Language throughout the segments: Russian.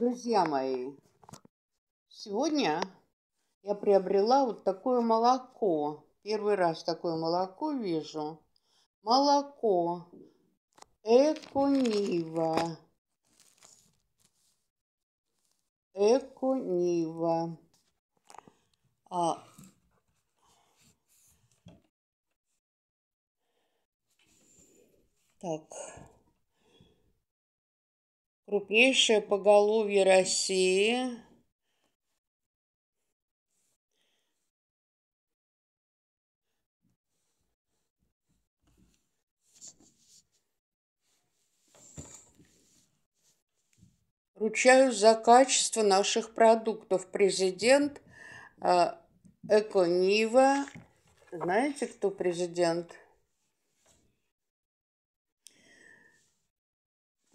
Друзья мои, сегодня я приобрела вот такое молоко. Первый раз такое молоко вижу. Молоко Эконива. Эконива. А так крупнейшее поголовье России. Ручаюсь за качество наших продуктов. Президент э, Эконива. Знаете, кто президент?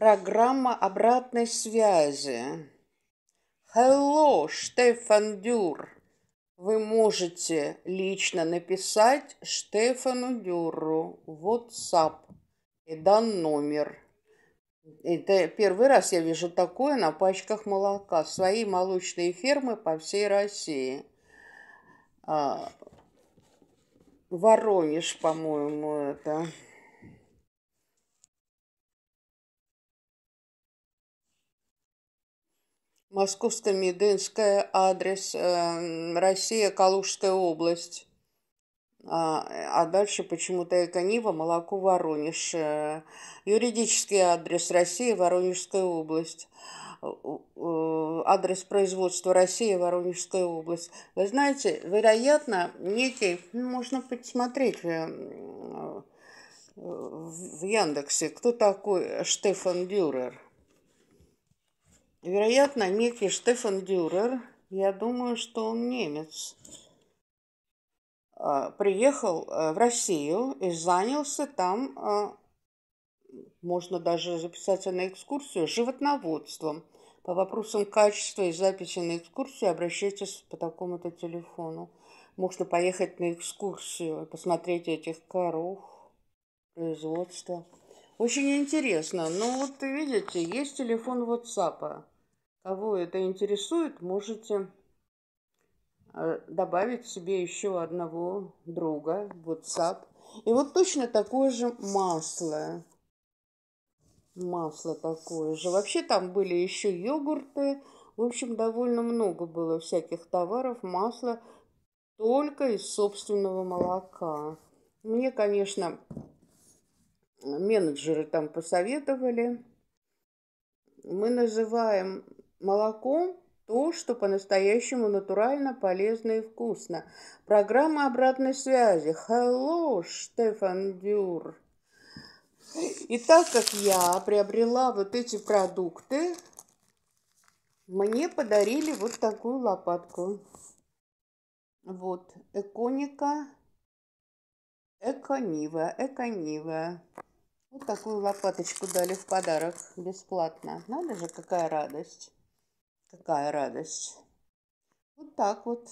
Программа обратной связи. Hello, Штефан Дюр. Вы можете лично написать Штефану Дюру в WhatsApp и дан номер. Это первый раз я вижу такое на пачках молока. Свои молочные фермы по всей России. А, Воронеж, по-моему, это. Московская медынская адрес э, Россия, Калужская область. А, а дальше почему-то Эконива, молоко Воронеж. Э, юридический адрес Россия, Воронежская область. Э, э, адрес производства Россия, Воронежская область. Вы знаете, вероятно, некий, ну, можно посмотреть в Яндексе, кто такой Штефан Дюрер. Вероятно, некий Штефан Дюрер, я думаю, что он немец, а, приехал э, в Россию и занялся там, а, можно даже записаться на экскурсию, животноводством. По вопросам качества и записи на экскурсию обращайтесь по такому-то телефону. Можно поехать на экскурсию и посмотреть этих коров, производства. Очень интересно. Ну вот видите, есть телефон WhatsApp. Кого это интересует, можете э, добавить себе еще одного друга в WhatsApp. И вот точно такое же масло. Масло такое же. Вообще там были еще йогурты. В общем, довольно много было всяких товаров, Масло только из собственного молока. Мне, конечно, менеджеры там посоветовали. Мы называем молоком то, что по-настоящему натурально, полезно и вкусно. Программа обратной связи. Hello, Штефан Дюр. И так как я приобрела вот эти продукты, мне подарили вот такую лопатку. Вот, Эконика, Эконива, Эконива. Вот такую лопаточку дали в подарок бесплатно. Надо же, какая радость. Какая радость. Вот так вот.